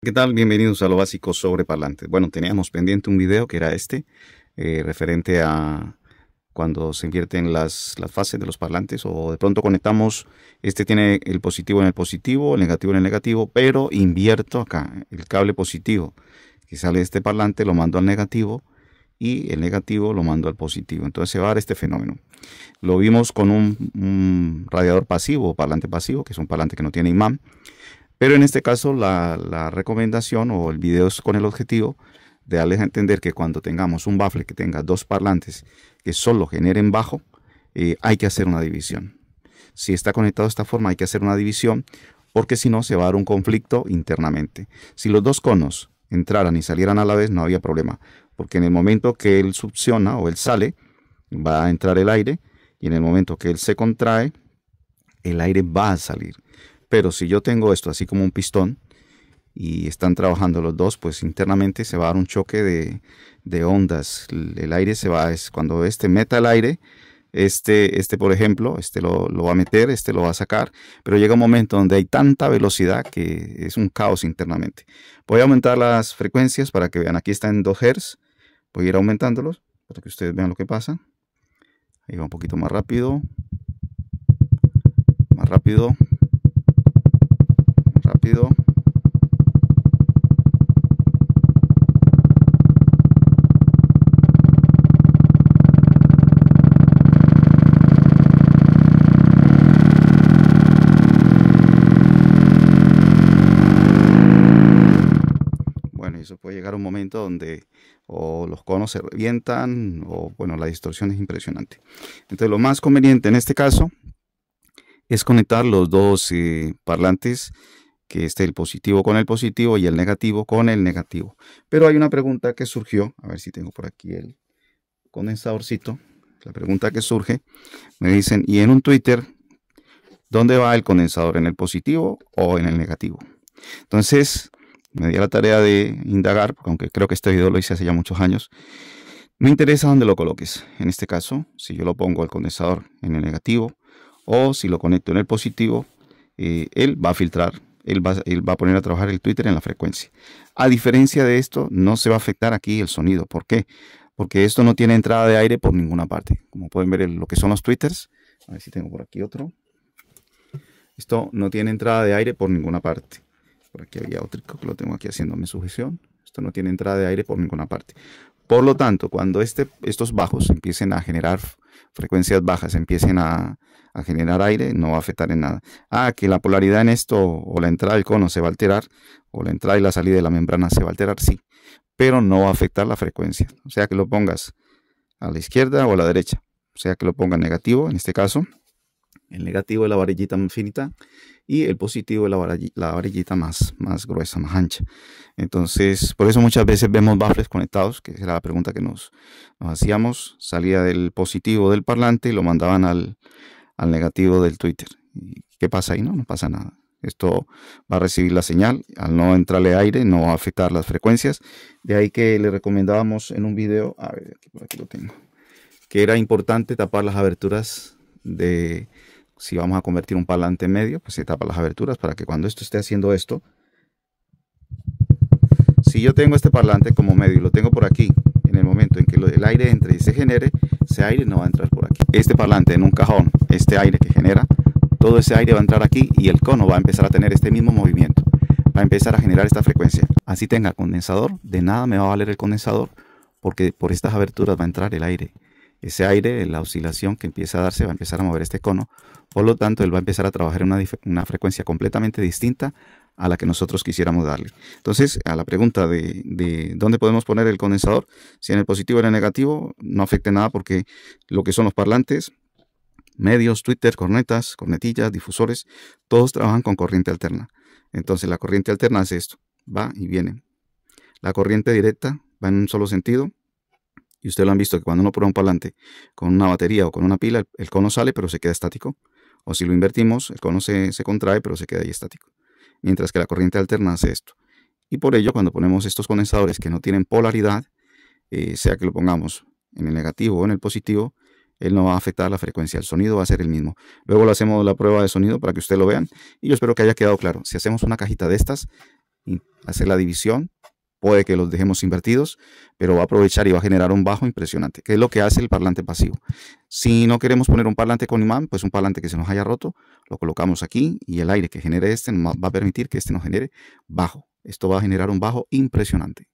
¿Qué tal? Bienvenidos a lo básico sobre parlantes. Bueno, teníamos pendiente un video que era este, eh, referente a cuando se invierten las, fases de los parlantes o de pronto conectamos, este tiene el positivo en el positivo, el negativo en el negativo, pero invierto acá el cable positivo que sale de este parlante, lo mando al negativo y el negativo lo mando al positivo. Entonces se va a dar este fenómeno. Lo vimos con un, radiador pasivo, parlante pasivo, que es un parlante que no tiene imán. Pero en este caso la, recomendación o el video es con el objetivo de darles a entender que cuando tengamos un baffle que tenga dos parlantes que solo generen bajo, eh, hay que hacer una división. Si está conectado de esta forma, hay que hacer una división porque si no se va a dar un conflicto internamente. Si los dos conos entraran y salieran a la vez, no había problema, porque en el momento que él succiona o él sale, va a entrar el aire y en el momento que él se contrae, el aire va a salir. Pero si yo tengo esto así como un pistón y están trabajando los dos, pues internamente se va a dar un choque de, ondas. El aire se va, es cuando este meta el aire, este, este por ejemplo, este lo, va a meter, este lo va a sacar, pero llega un momento donde hay tanta velocidad que es un caos internamente. Voy a aumentar las frecuencias para que vean, aquí están en 2 Hz, voy a ir aumentándolos para que ustedes vean lo que pasa. Ahí va un poquito más rápido, más rápido, momento donde o los conos se revientan o bueno, la distorsión es impresionante. Entonces lo más conveniente en este caso es conectar los dos eh, parlantes que esté el positivo con el positivo y el negativo con el negativo. Pero hay una pregunta que surgió, a ver si tengo por aquí el condensadorcito. La pregunta que surge, me dicen, y en un Twitter, ¿dónde va el condensador? ¿En el positivo o en el negativo? Entonces, me di la tarea de indagar, aunque creo que este video lo hice hace ya muchos años, me interesa dónde lo coloques. En este caso, si yo lo pongo al condensador en el negativo o si lo conecto en el positivo, eh, él va a filtrar, él va, a poner a trabajar el Twitter en la frecuencia. A diferencia de esto, no se va a afectar aquí el sonido. ¿Por qué? Porque esto no tiene entrada de aire por ninguna parte. Como pueden ver lo que son los Twitters. A ver si tengo por aquí otro. Esto no tiene entrada de aire por ninguna parte. Por aquí había otro que lo tengo aquí mi sujeción. Esto no tiene entrada de aire por ninguna parte. Por lo tanto, cuando este, estos bajos empiecen a generar frecuencias bajas, empiecen a, generar aire, no va a afectar en nada. Ah, que la polaridad en esto o la entrada del cono se va a alterar, o la entrada y la salida de la membrana se va a alterar, sí, pero no va a afectar la frecuencia. O sea que lo pongas a la izquierda o a la derecha. O sea que lo ponga negativo, en este caso, el negativo de la varillita infinita finita y el positivo de la, la varillita más, más gruesa, más ancha. Entonces, por eso muchas veces vemos baffles conectados, que era la pregunta que nos, hacíamos. Salía del positivo del parlante y lo mandaban al, negativo del Twitter. ¿Qué pasa ahí? No, no pasa nada. Esto va a recibir la señal, al no entrarle aire no va a afectar las frecuencias. De ahí que le recomendábamos en un video, a ver, aquí lo tengo, que era importante tapar las aberturas de, si vamos a convertir un parlante en medio, pues se tapa las aberturas para que cuando esto esté haciendo esto, si yo tengo este parlante como medio y lo tengo por aquí, en el momento en que el aire entre y se genere, ese aire no va a entrar por aquí. Este parlante en un cajón, este aire que genera, todo ese aire va a entrar aquí y el cono va a empezar a tener este mismo movimiento. Va a empezar a generar esta frecuencia. Así tenga condensador, de nada me va a valer el condensador porque por estas aberturas va a entrar el aire ese aire, la oscilación que empieza a darse, va a empezar a mover este cono. Por lo tanto, él va a empezar a trabajar en una, frecuencia completamente distinta a la que nosotros quisiéramos darle. Entonces, a la pregunta de, de, dónde podemos poner el condensador, si en el positivo o en el negativo, no afecta nada porque lo que son los parlantes, medios, Twitter, cornetas, cornetillas, difusores, todos trabajan con corriente alterna. Entonces, la corriente alterna hace esto, va y viene. La corriente directa va en un solo sentido, y ustedes lo han visto que cuando uno prueba un palante con una batería o con una pila, el, cono sale pero se queda estático. O si lo invertimos, el cono se, contrae pero se queda ahí estático. Mientras que la corriente alterna hace esto. Y por ello, cuando ponemos estos condensadores que no tienen polaridad, eh, sea que lo pongamos en el negativo o en el positivo, él no va a afectar la frecuencia, del sonido va a ser el mismo. Luego lo hacemos la prueba de sonido para que ustedes lo vean y yo espero que haya quedado claro. Si hacemos una cajita de estas, hacer la división puede que los dejemos invertidos, pero va a aprovechar y va a generar un bajo impresionante, que es lo que hace el parlante pasivo. Si no queremos poner un parlante con imán, pues un parlante que se nos haya roto, lo colocamos aquí y el aire que genere este va a permitir que este nos genere bajo. Esto va a generar un bajo impresionante.